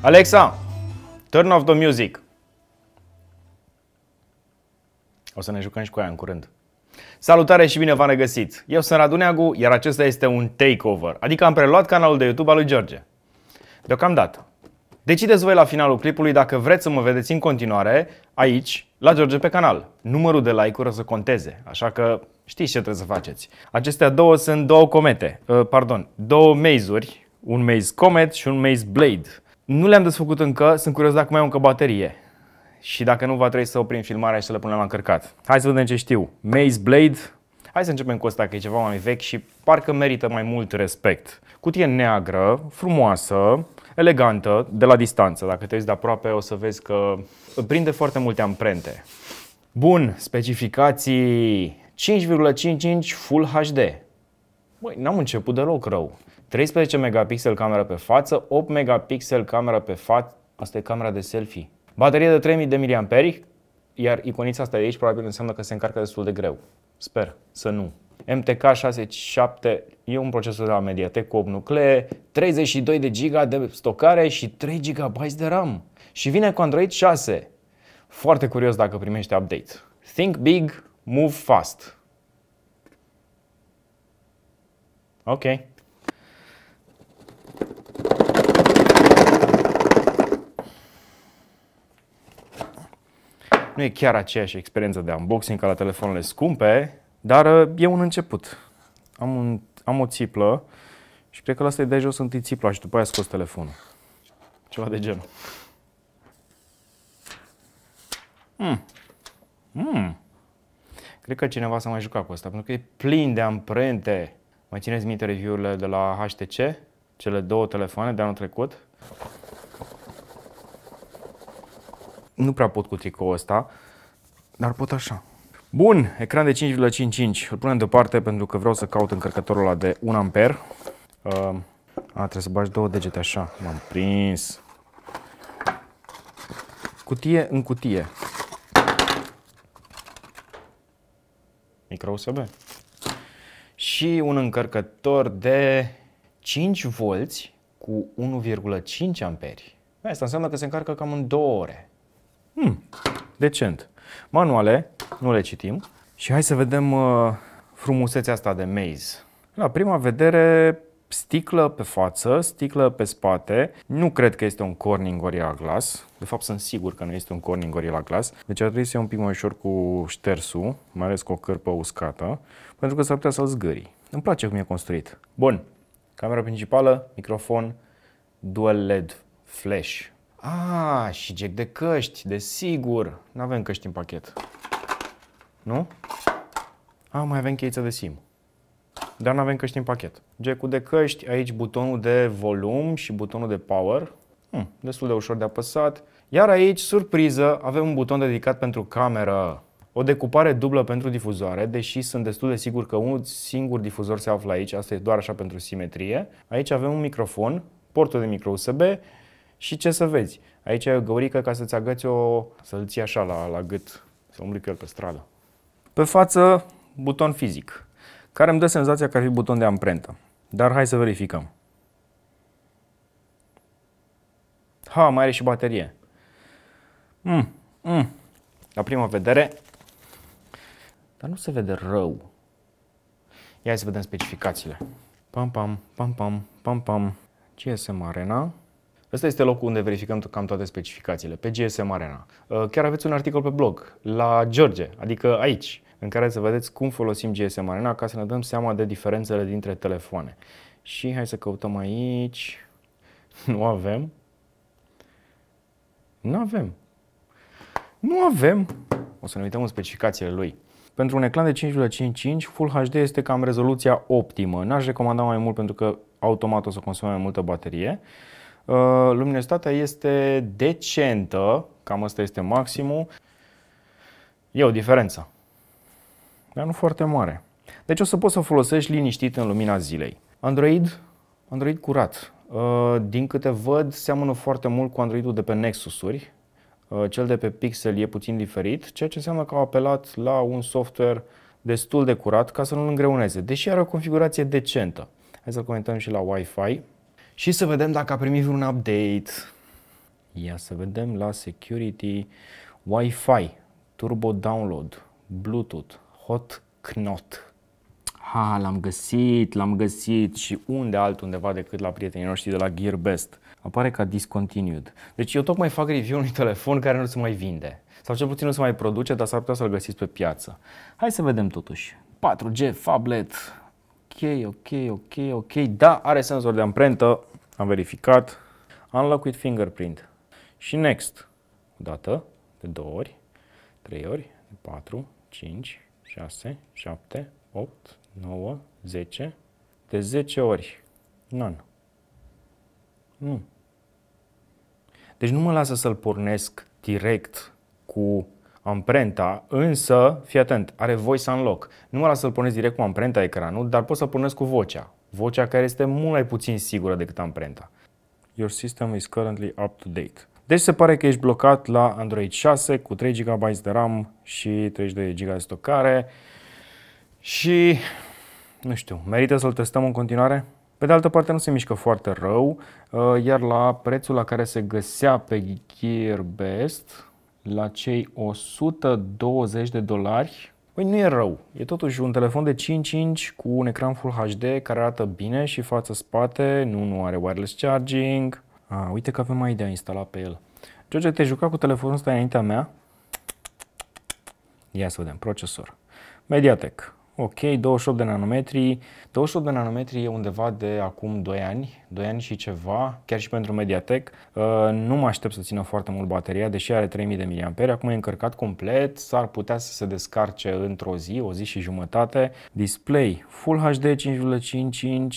Alexa, turn off the music. O să ne jucăm și cu aia în curând. Salutare și bine v-am regăsit! Eu sunt Radu Neagu, iar acesta este un takeover, adică am preluat canalul de YouTube al lui George. Deocamdată. Decideți voi la finalul clipului dacă vreți să mă vedeți în continuare aici, la George pe canal. Numărul de like-uri o să conteze, așa că știți ce trebuie să faceți. Acestea două sunt două comete, uh, pardon, două mazuri, un maze comet și un maze blade. Nu le-am desfăcut încă, sunt curios dacă mai am încă baterie. Și dacă nu, va trebui să oprim filmarea și să le punem la încărcat. Hai să vedem ce știu. Maze Blade. Hai să începem cu asta că e ceva mai vechi și parcă merită mai mult respect. Cutie neagră, frumoasă, elegantă, de la distanță. Dacă te uiți de aproape o să vezi că prinde foarte multe amprente. Bun, specificații. 5,55 Full HD. Băi, n-am început deloc rău. 13 megapixel camera pe față, 8 megapixel camera pe față. Asta e camera de selfie. Baterie de 3000 de miliamperi, iar iconița asta de aici probabil înseamnă că se încarcă destul de greu. Sper să nu. MTK 67 e un procesor de la Mediatek cu 8 nuclee, 32 de giga de stocare și 3 GB de RAM. Și vine cu Android 6. Foarte curios dacă primește update. Think big, Move fast. Ok. Nu e chiar aceeași experiență de unboxing ca la telefoanele scumpe, dar uh, e un început. Am, un, am o țiplă și cred că la asta e de jos întâi țipla și după aia scos telefonul. Ceva de genul. Mm. Mm. Cred că cineva s-a mai jucat cu asta, pentru că e plin de amprente. Mai țineți minte review-urile de la HTC? Cele două telefoane de anul trecut? Nu prea pot cu tricoul ăsta, dar pot așa. Bun, ecran de 5,55. Îl punem deoparte pentru că vreau să caut încărcătorul ăla de 1 amper. Uh, a, trebuie să bagi două degete așa. M-am prins. Cutie în cutie. micro USB și un încărcător de 5V cu 1,5 amperi. Asta înseamnă că se încarcă cam în 2 ore. Hmm, decent. Manuale, nu le citim. Și hai să vedem uh, frumusețea asta de Maze. La prima vedere sticlă pe față, sticlă pe spate. Nu cred că este un Corning Gorilla Glass. De fapt, sunt sigur că nu este un Corning Gorilla Glass. Deci ar trebui să iei un pic mai ușor cu ștersul, mai ales cu o cărpă uscată, pentru că s-ar putea să-l zgârii. Îmi place cum e construit. Bun. Camera principală, microfon, dual LED, flash. Ah, și jack de căști, desigur. Nu avem căști în pachet. Nu? Ah, mai avem cheița de SIM. Dar nu avem căști în pachet. Jack-ul de căști, aici butonul de volum și butonul de power, hmm, destul de ușor de apăsat. Iar aici, surpriză, avem un buton dedicat pentru cameră. O decupare dublă pentru difuzoare, deși sunt destul de sigur că un singur difuzor se află aici, asta e doar așa pentru simetrie. Aici avem un microfon, portul de micro USB și ce să vezi. Aici ai o găurică ca să-ți agăți o... să-l ții așa la, la gât, să umbli cu el pe stradă. Pe față, buton fizic care îmi dă senzația că ar fi buton de amprentă. Dar hai să verificăm. Ha, mai are și baterie. Mm, mm. La prima vedere, dar nu se vede rău. Ia să vedem specificațiile. Pam, pam, pam, pam, pam, pam. GSM Arena. Ăsta este locul unde verificăm cam toate specificațiile, pe GSM Arena. Ă, chiar aveți un articol pe blog, la George, adică aici în care să vedeți cum folosim GSM Arena ca să ne dăm seama de diferențele dintre telefoane. Și hai să căutăm aici. Nu avem. Nu avem. Nu avem. O să ne uităm în specificațiile lui. Pentru un ecran de 5,55, Full HD este cam rezoluția optimă. N-aș recomanda mai mult pentru că automat o să consume mai multă baterie. Uh, luminositatea este decentă, cam asta este maximul. E o diferență dar nu foarte mare. Deci o să poți să folosești liniștit în lumina zilei. Android, Android curat. Uh, din câte văd, seamănă foarte mult cu Androidul de pe Nexus-uri. Uh, cel de pe Pixel e puțin diferit, ceea ce înseamnă că au apelat la un software destul de curat ca să nu-l îngreuneze, deși are o configurație decentă. Hai să-l comentăm și la Wi-Fi și să vedem dacă a primit vreun update. Ia să vedem la Security, Wi-Fi, Turbo Download, Bluetooth, Hot Knot. Ha, l-am găsit, l-am găsit și unde altundeva decât la prietenii noștri de la Gearbest. Apare ca discontinued. Deci eu tocmai fac review unui telefon care nu se mai vinde. Sau cel puțin nu se mai produce, dar s-ar putea să-l găsiți pe piață. Hai să vedem totuși. 4G, phablet. Ok, ok, ok, ok. Da, are senzor de amprentă. Am verificat. Unlock with fingerprint. Și next. O dată, de două ori, trei ori, de patru, cinci, 6, 7, 8, 9, 10. De 10 ori. Non. Nu. Deci nu mă lasă să-l pornesc direct cu amprenta, însă, fii atent, are voice unlock. Nu mă lasă să-l pornesc direct cu amprenta ecranul, dar pot să-l pornesc cu vocea. Vocea care este mult mai puțin sigură decât amprenta. Your system is currently up to date. Deci se pare că ești blocat la Android 6 cu 3 GB de RAM și 32 GB de stocare și nu știu, merită să-l testăm în continuare? Pe de altă parte nu se mișcă foarte rău, uh, iar la prețul la care se găsea pe Gearbest, la cei 120 de dolari, Păi nu e rău, e totuși un telefon de 5.5 cu un ecran Full HD care arată bine și față-spate, nu, nu are wireless charging, a, uite că avem mai de a instala pe el. George, te juca cu telefonul ăsta înaintea mea? Ia să vedem, procesor. Mediatek. Ok, 28 de nanometri. 28 de nanometri e undeva de acum 2 ani, 2 ani și ceva, chiar și pentru Mediatek. Uh, nu mă aștept să țină foarte mult bateria, deși are 3000 de mAh. Acum e încărcat complet, s-ar putea să se descarce într-o zi, o zi și jumătate. Display Full HD 5.5 inch.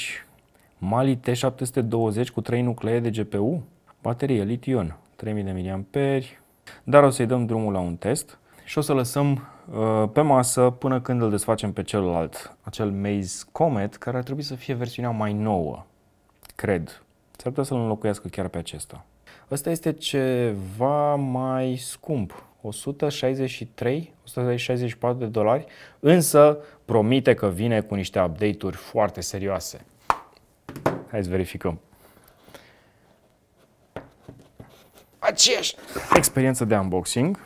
Mali T720 cu 3 nuclee de GPU, baterie lition, 3000 de mAh, dar o să-i dăm drumul la un test și o să lăsăm uh, pe masă până când îl desfacem pe celălalt, acel Maze Comet, care ar trebui să fie versiunea mai nouă, cred. S-ar putea să-l înlocuiască chiar pe acesta. Ăsta este ceva mai scump, 163, 164 de dolari, însă promite că vine cu niște update-uri foarte serioase. Hai să verificăm. Aceeași experiență de unboxing.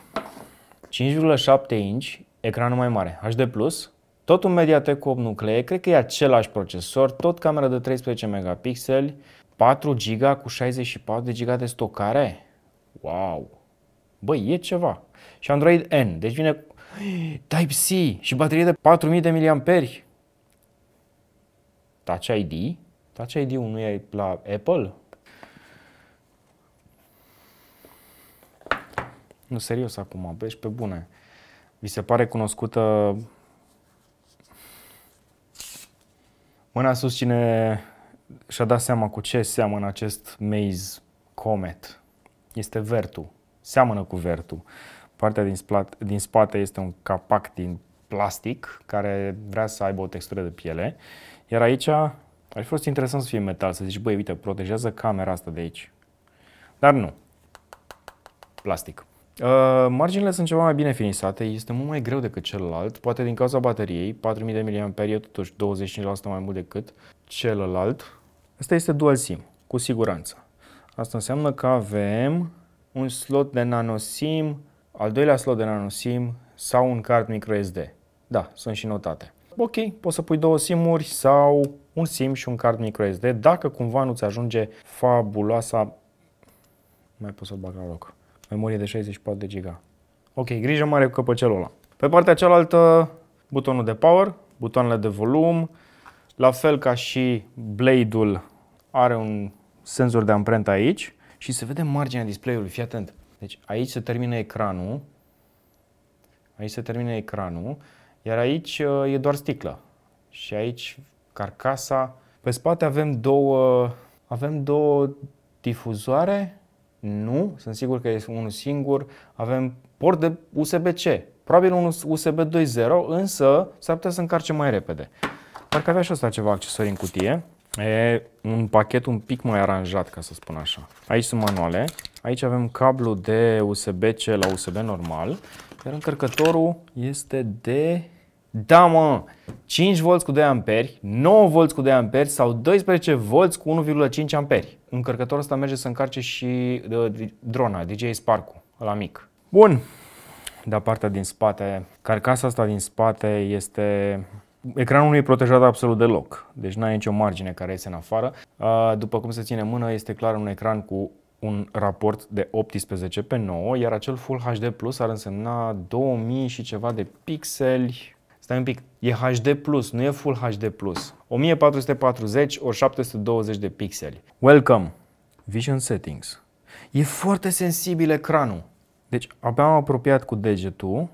5,7 inch, ecranul mai mare, HD+, tot un Mediatek cu 8 nuclee, cred că e același procesor, tot camera de 13 megapixeli, 4 GB cu 64 GB de stocare. Wow! Băi, e ceva. Și Android N, deci vine Type-C și baterie de 4000 de mAh. Touch ID, Touch ID-ul nu e la Apple? Nu, serios acum, ești pe bune. Vi se pare cunoscută mâna sus cine și-a dat seama cu ce seamănă acest Maze Comet. Este Vertu. Seamănă cu Vertu. Partea din, splat, din spate este un capac din plastic care vrea să aibă o textură de piele. Iar aici ar fi fost interesant să fie metal, să zici, băi, uite, protejează camera asta de aici. Dar nu. Plastic. Uh, marginile sunt ceva mai bine finisate, este mult mai greu decât celălalt, poate din cauza bateriei, 4000 de mAh, totuși 25% mai mult decât celălalt. Asta este dual SIM, cu siguranță. Asta înseamnă că avem un slot de nano SIM, al doilea slot de nano SIM sau un card microSD. Da, sunt și notate ok, poți să pui două simuri sau un sim și un card microSD dacă cumva nu-ți ajunge fabuloasa mai pot să-l bag la loc. Memorie de 64 de giga. Ok, grijă mare cu căpăcelul ăla. Pe partea cealaltă, butonul de power, butoanele de volum, la fel ca și blade-ul are un senzor de amprentă aici și se vede marginea display-ului, fii atent. Deci aici se termină ecranul, aici se termină ecranul, iar aici uh, e doar sticlă. Și aici carcasa. Pe spate avem două, avem două difuzoare. Nu, sunt sigur că este unul singur. Avem port de USB-C. Probabil un USB 2.0, însă s-ar putea să încarce mai repede. Parcă avea și ăsta ceva accesorii în cutie. E un pachet un pic mai aranjat, ca să spun așa. Aici sunt manuale. Aici avem cablu de USB-C la USB normal iar încărcătorul este de... Da, mă! 5V cu 2 amperi, 9V cu 2 amperi sau 12V cu 1,5 amperi. Încărcătorul ăsta merge să încarce și drona, DJ Spark-ul, la mic. Bun, dar partea din spate, carcasa asta din spate este... Ecranul nu e protejat absolut deloc, deci nu ai nicio margine care iese în afară. După cum se ține mână, este clar un ecran cu un raport de 18 pe 9, iar acel Full HD Plus ar însemna 2000 și ceva de pixeli. Stai un pic, e HD Plus, nu e Full HD Plus. 1440 ori 720 de pixeli. Welcome! Vision Settings. E foarte sensibil ecranul. Deci abia am apropiat cu degetul.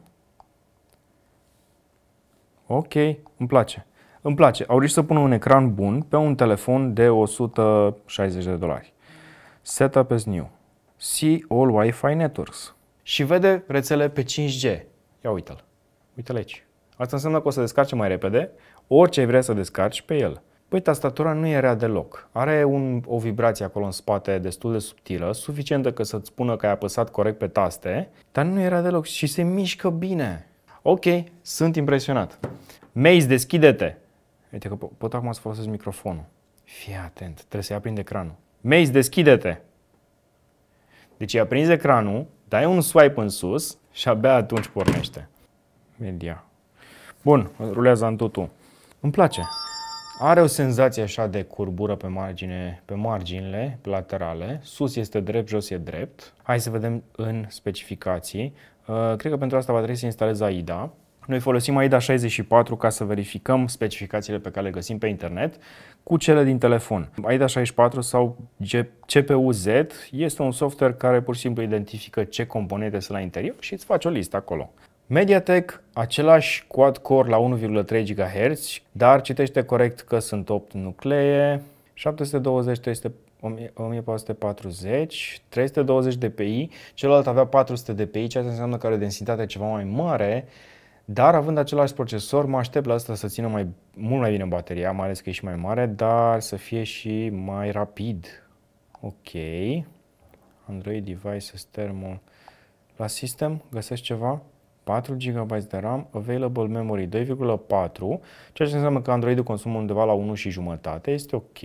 Ok, îmi place. Îmi place. Au reușit să pună un ecran bun pe un telefon de 160 de dolari. Setup as new. See all Wi-Fi networks. Și vede rețele pe 5G. Ia uite-l. Uite-l aici. Asta înseamnă că o să descarce mai repede orice vrea să descarci pe el. Păi tastatura nu era deloc. Are un, o vibrație acolo în spate destul de subtilă, suficientă ca să-ți spună că ai apăsat corect pe taste, dar nu era deloc și se mișcă bine. Ok, sunt impresionat. Maze, deschide-te! Uite că pot acum să folosesc microfonul. Fii atent, trebuie să-i aprind ecranul. Maze, deschide-te! Deci i-a prins ecranul, dai un swipe în sus și abia atunci pornește. Media. Bun, rulează în totul. Îmi place. Are o senzație așa de curbură pe, margine, pe marginile laterale. Sus este drept, jos e drept. Hai să vedem în specificații. Uh, cred că pentru asta va trebui să instalez AIDA. Noi folosim AIDA 64 ca să verificăm specificațiile pe care le găsim pe internet cu cele din telefon. AIDA 64 sau CPU-Z este un software care pur și simplu identifică ce componente sunt la interior și îți face o listă acolo. Mediatek, același quad-core la 1,3 GHz, dar citește corect că sunt 8 nuclee, 720, este 1440, 320 dpi, celălalt avea 400 dpi, ceea ce înseamnă că are densitate ceva mai mare, dar având același procesor, mă aștept la asta să țină mai, mult mai bine bateria, mai ales că e și mai mare, dar să fie și mai rapid. Ok. Android Devices Thermal. La sistem găsesc ceva? 4 GB de RAM, available memory 2,4, ceea ce înseamnă că Android-ul consumă undeva la 1 și jumătate, este ok,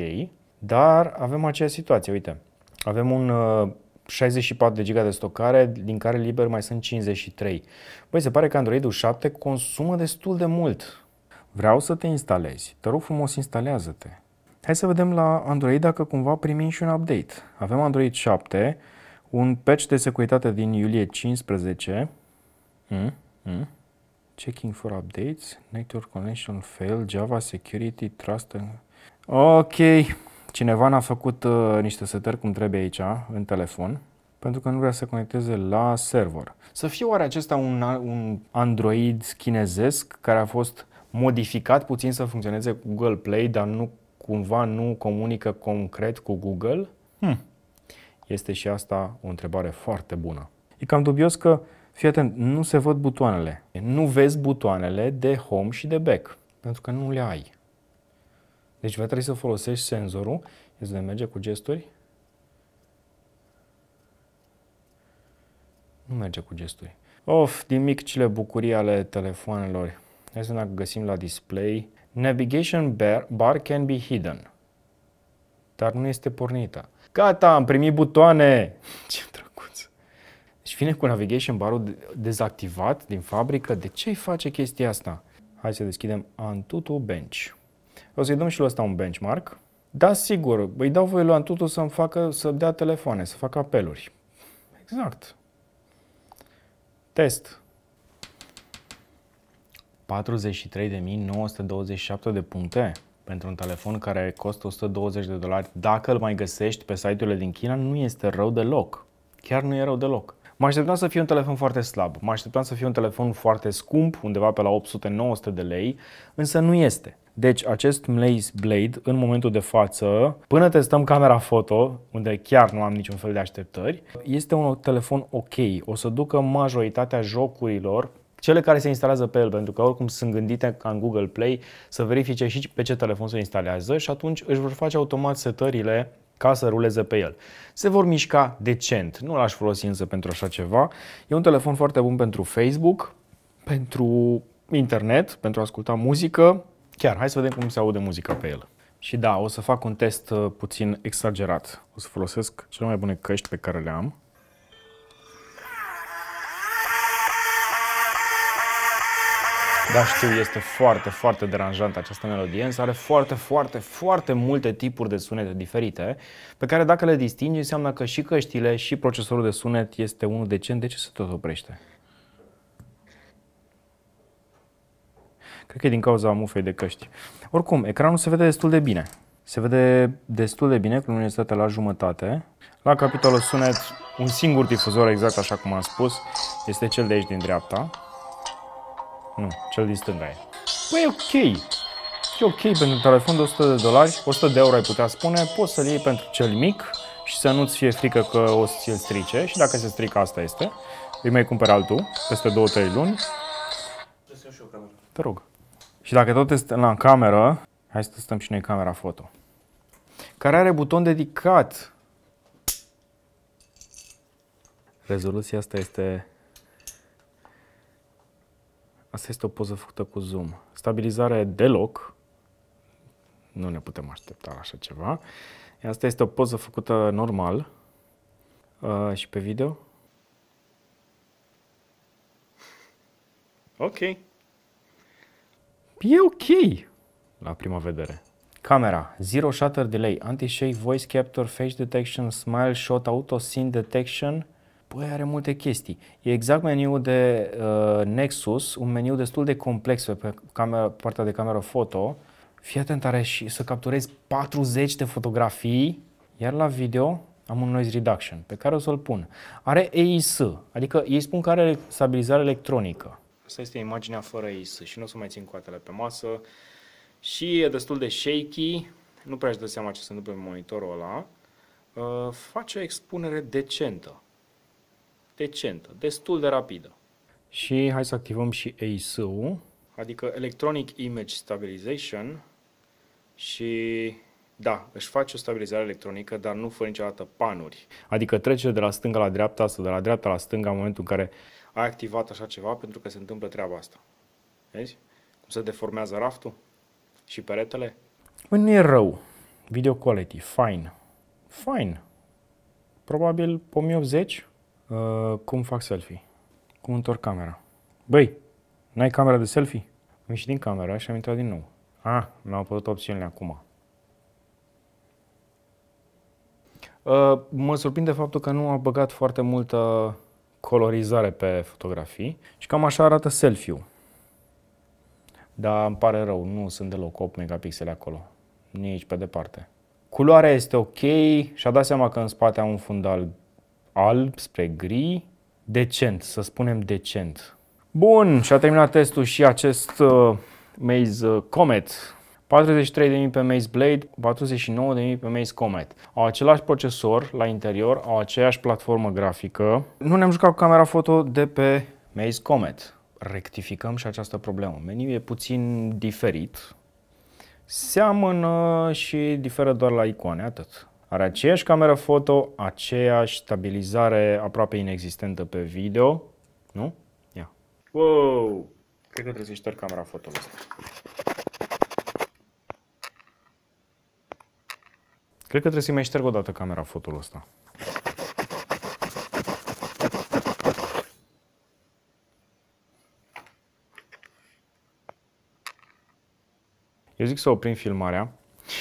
dar avem aceeași situație, uite, avem un uh, 64 de giga de stocare, din care liber mai sunt 53. Băi, se pare că android 7 consumă destul de mult. Vreau să te instalezi. Te rog frumos, instalează-te. Hai să vedem la Android dacă cumva primim și un update. Avem Android 7, un patch de securitate din iulie 15. Mm, mm. Checking for updates, network connection fail, Java security, trust... And... Ok, Cineva n-a făcut uh, niște setări cum trebuie aici, în telefon, pentru că nu vrea să conecteze la server. Să fie oare acesta un, un Android chinezesc care a fost modificat puțin să funcționeze cu Google Play, dar nu cumva nu comunică concret cu Google? Hmm. Este și asta o întrebare foarte bună. E cam dubios că, fii atent, nu se văd butoanele. Nu vezi butoanele de home și de back, pentru că nu le ai. Deci va trebui să folosești senzorul. Îți le merge cu gesturi? Nu merge cu gesturi. Of, din micile bucurii ale telefoanelor. Hai să ne găsim la display. Navigation bar, bar can be hidden. Dar nu este pornită. Gata, am primit butoane! Ce drăguț! Deci vine cu navigation barul dezactivat din fabrică. De ce face chestia asta? Hai să deschidem Antutu Bench o să-i dăm și lui ăsta un benchmark. Da, sigur, îi dau voi lui Antutu să-mi facă, să dea telefoane, să facă apeluri. Exact. Test. 43.927 de puncte pentru un telefon care costă 120 de dolari. Dacă îl mai găsești pe site-urile din China, nu este rău deloc. Chiar nu e rău deloc. Mă așteptam să fie un telefon foarte slab, mă așteptam să fie un telefon foarte scump, undeva pe la 800-900 de lei, însă nu este. Deci acest Mlaze Blade, în momentul de față, până testăm camera foto, unde chiar nu am niciun fel de așteptări, este un telefon ok. O să ducă majoritatea jocurilor cele care se instalează pe el, pentru că oricum sunt gândite ca în Google Play să verifice și pe ce telefon se instalează și atunci își vor face automat setările ca să ruleze pe el. Se vor mișca decent, nu l-aș folosi însă pentru așa ceva. E un telefon foarte bun pentru Facebook, pentru internet, pentru a asculta muzică, Chiar, hai să vedem cum se aude muzica pe el. Și da, o să fac un test uh, puțin exagerat. O să folosesc cele mai bune căști pe care le am. Da, știu, este foarte, foarte deranjantă această melodie, însă are foarte, foarte, foarte multe tipuri de sunete diferite, pe care dacă le distingi, înseamnă că și căștile și procesorul de sunet este unul decent. De ce se tot oprește? Cred că e din cauza mufei de căști. Oricum, ecranul se vede destul de bine. Se vede destul de bine cu luminozitatea la jumătate. La capitolul sunet, un singur difuzor, exact așa cum am spus, este cel de aici din dreapta. Nu, cel din stânga e. Păi e ok. E ok pentru telefon de 100 de dolari, 100 de euro ai putea spune, poți să-l iei pentru cel mic și să nu-ți fie frică că o să ți-l strice și dacă se strică asta este. Îi mai cumperi altul peste 2-3 luni. Te rog. Și dacă tot este la cameră, hai să testăm și noi camera foto. Care are buton dedicat. Rezoluția asta este... Asta este o poză făcută cu zoom. Stabilizare deloc. Nu ne putem aștepta la așa ceva. Asta este o poză făcută normal. Uh, și pe video. Ok. E ok la prima vedere. Camera, Zero Shutter Delay, Anti-Shake, Voice Capture, Face Detection, Smile Shot, Auto Scene Detection. Păi are multe chestii. E exact meniul de uh, Nexus, un meniu destul de complex pe camera, partea de cameră foto. Fii atent, are și să capturezi 40 de fotografii, iar la video am un noise reduction pe care o să-l pun. Are EIS, adică ei spun că are stabilizare electronică. Asta este imaginea fără is și nu o să mai țin coatele pe masă. Și e destul de shaky, nu prea își dă seama ce se întâmplă pe monitorul ăla. Uh, face o expunere decentă. Decentă, destul de rapidă. Și hai să activăm și AIS-ul. Adică Electronic Image Stabilization și da, își face o stabilizare electronică, dar nu fără niciodată panuri. Adică trece de la stânga la dreapta sau de la dreapta la stânga în momentul în care ai activat așa ceva pentru că se întâmplă treaba asta. Vezi? Cum se deformează raftul și peretele. Bă, păi nu e rău. Video quality, fine. Fine. Probabil 1080. Uh, cum fac selfie? Cum întorc camera? Băi, n-ai camera de selfie? Am ieșit din camera și am intrat din nou. Ah, mi-au apărut opțiunile acum. Uh, mă surprinde faptul că nu a băgat foarte multă colorizare pe fotografii și cam așa arată selfie-ul. Dar îmi pare rău, nu sunt deloc 8 megapixele acolo, nici pe departe. Culoarea este ok și-a dat seama că în spate am un fundal alb spre gri, decent, să spunem decent. Bun, și a terminat testul și acest uh, Maze uh, Comet 43.000 pe Maze Blade, 49.000 pe Maze Comet. Au același procesor la interior, au aceeași platformă grafică. Nu ne-am jucat cu camera foto de pe Maze Comet. Rectificăm și această problemă. Meniul e puțin diferit. Seamănă și diferă doar la icoane, atât. Are aceeași cameră foto, aceeași stabilizare aproape inexistentă pe video, nu? Ia. Wow! Cred că trebuie să-i camera foto asta. Cred că trebuie să-i mai șterg o dată camera fotul ăsta. Eu zic să oprim filmarea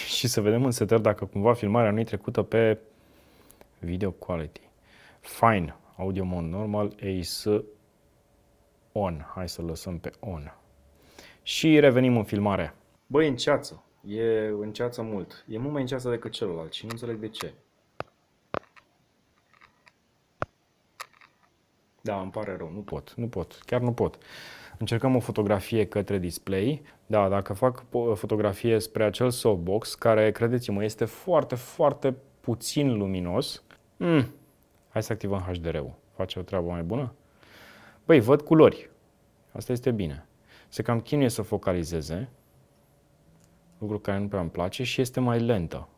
și să vedem în setări dacă cumva filmarea nu e trecută pe video quality. Fine, audio mode normal, AIS on. Hai să lăsăm pe on. Și revenim în filmare. Băi, în ceață! E ceață mult. E mult mai ceață decât celălalt și nu înțeleg de ce. Da, îmi pare rău, nu pot, nu pot, chiar nu pot. Încercăm o fotografie către display. Da, dacă fac fotografie spre acel softbox, care, credeți-mă, este foarte, foarte puțin luminos. Mm. Hai să activăm HDR-ul. Face o treabă mai bună? Băi, văd culori. Asta este bine. Se cam chinuie să focalizeze lucru care nu prea îmi place și este mai lentă.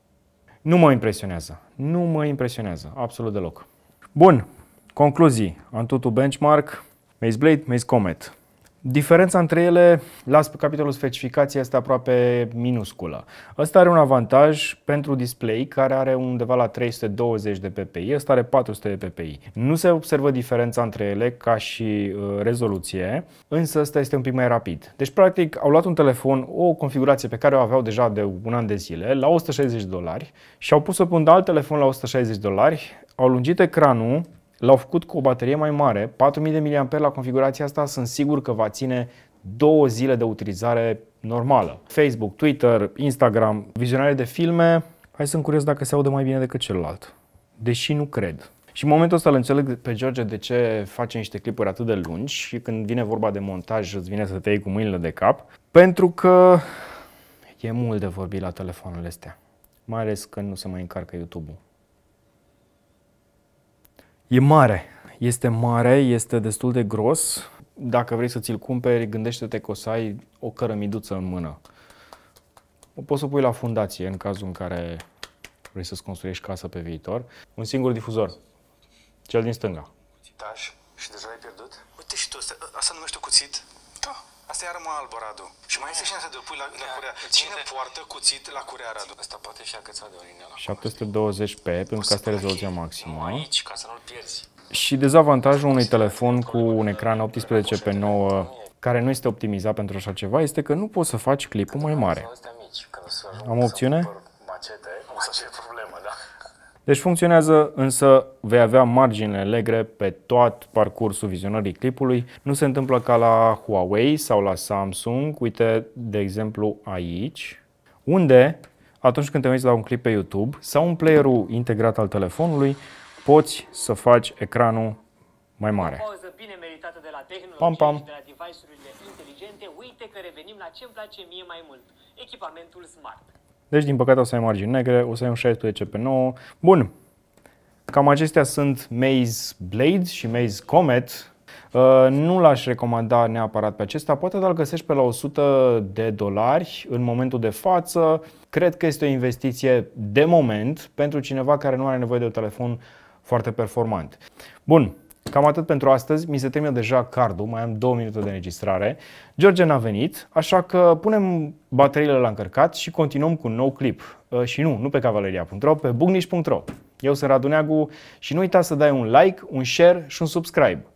Nu mă impresionează. Nu mă impresionează. Absolut deloc. Bun. Concluzii. Antutu Benchmark, Maze Blade, Maze Comet. Diferența între ele, las pe capitolul specificație, este aproape minusculă. Ăsta are un avantaj pentru display care are undeva la 320 de ppi, ăsta are 400 de ppi. Nu se observă diferența între ele ca și uh, rezoluție, însă ăsta este un pic mai rapid. Deci, practic, au luat un telefon, o configurație pe care o aveau deja de un an de zile, la 160 de dolari și au pus-o pe un alt telefon la 160 de dolari, au lungit ecranul, L-au făcut cu o baterie mai mare, 4000 de mAh la configurația asta sunt sigur că va ține două zile de utilizare normală. Facebook, Twitter, Instagram, vizionare de filme. Hai să-mi curios dacă se aude mai bine decât celălalt. Deși nu cred. Și în momentul ăsta îl înțeleg pe George de ce face niște clipuri atât de lungi și când vine vorba de montaj îți vine să te iei cu mâinile de cap. Pentru că e mult de vorbit la telefonul astea. Mai ales când nu se mai încarcă YouTube-ul. E mare. Este mare, este destul de gros. Dacă vrei să ți-l cumperi, gândește-te că o să ai o cărămiduță în mână. O poți să pui la fundație în cazul în care vrei să-ți construiești casă pe viitor. Un singur difuzor, cel din stânga. Etaj. Asta e arma albă, Radu. Și mai este șansa de pui la, la da. curea. Deci Cine poartă cuțit la curea, Radu? Asta poate și agăța de la 720p, pentru că asta e rezoluția maximă. Aici, ca să nu-l pierzi. Și dezavantajul unui telefon cu un ecran 18 pe 9 care nu este optimizat pentru așa ceva este că nu poți să faci clipul mai mare. Am o opțiune? Macete, macete. Deci funcționează, însă vei avea marginile legre pe tot parcursul vizionării clipului. Nu se întâmplă ca la Huawei sau la Samsung, uite de exemplu aici, unde atunci când te uiți la un clip pe YouTube sau un playerul integrat al telefonului, poți să faci ecranul mai mare. bine meritată de la pam, pam. de la device-urile inteligente, uite că revenim la ce mi place mie mai mult, echipamentul smart. Deci, din păcate, o să ai margini negre, o să ai un 16 pe 9. Bun, cam acestea sunt Maze Blade și Maze Comet. Uh, nu l-aș recomanda neapărat pe acesta, poate dar găsești pe la 100 de dolari în momentul de față. Cred că este o investiție de moment pentru cineva care nu are nevoie de un telefon foarte performant. Bun, Cam atât pentru astăzi. Mi se termină deja cardul, mai am două minute de înregistrare. George n-a venit, așa că punem bateriile la încărcat și continuăm cu un nou clip. Uh, și nu, nu pe cavaleria.ro, pe bugniș.ro. Eu sunt Radu Neagu și nu uita să dai un like, un share și un subscribe.